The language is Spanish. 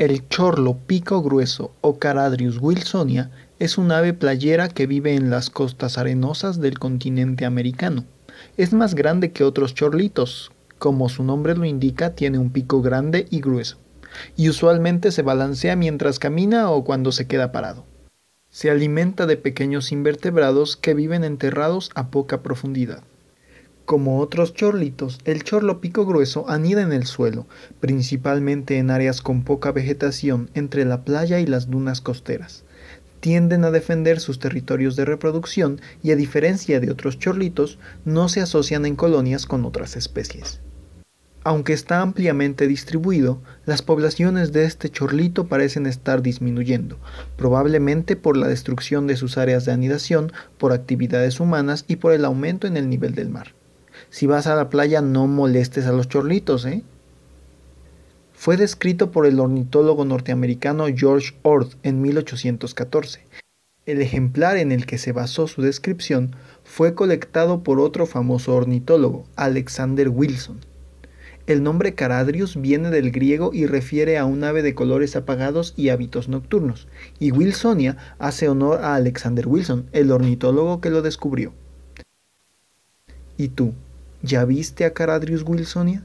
El chorlo pico grueso o Caradrius wilsonia es un ave playera que vive en las costas arenosas del continente americano. Es más grande que otros chorlitos, como su nombre lo indica, tiene un pico grande y grueso, y usualmente se balancea mientras camina o cuando se queda parado. Se alimenta de pequeños invertebrados que viven enterrados a poca profundidad. Como otros chorlitos, el chorlo pico grueso anida en el suelo, principalmente en áreas con poca vegetación entre la playa y las dunas costeras. Tienden a defender sus territorios de reproducción y a diferencia de otros chorlitos, no se asocian en colonias con otras especies. Aunque está ampliamente distribuido, las poblaciones de este chorlito parecen estar disminuyendo, probablemente por la destrucción de sus áreas de anidación, por actividades humanas y por el aumento en el nivel del mar si vas a la playa no molestes a los chorlitos, ¿eh? Fue descrito por el ornitólogo norteamericano George Ord en 1814. El ejemplar en el que se basó su descripción fue colectado por otro famoso ornitólogo, Alexander Wilson. El nombre Caradrius viene del griego y refiere a un ave de colores apagados y hábitos nocturnos, y Wilsonia hace honor a Alexander Wilson, el ornitólogo que lo descubrió. ¿Y tú? ¿Ya viste a Caradrius Wilsonia?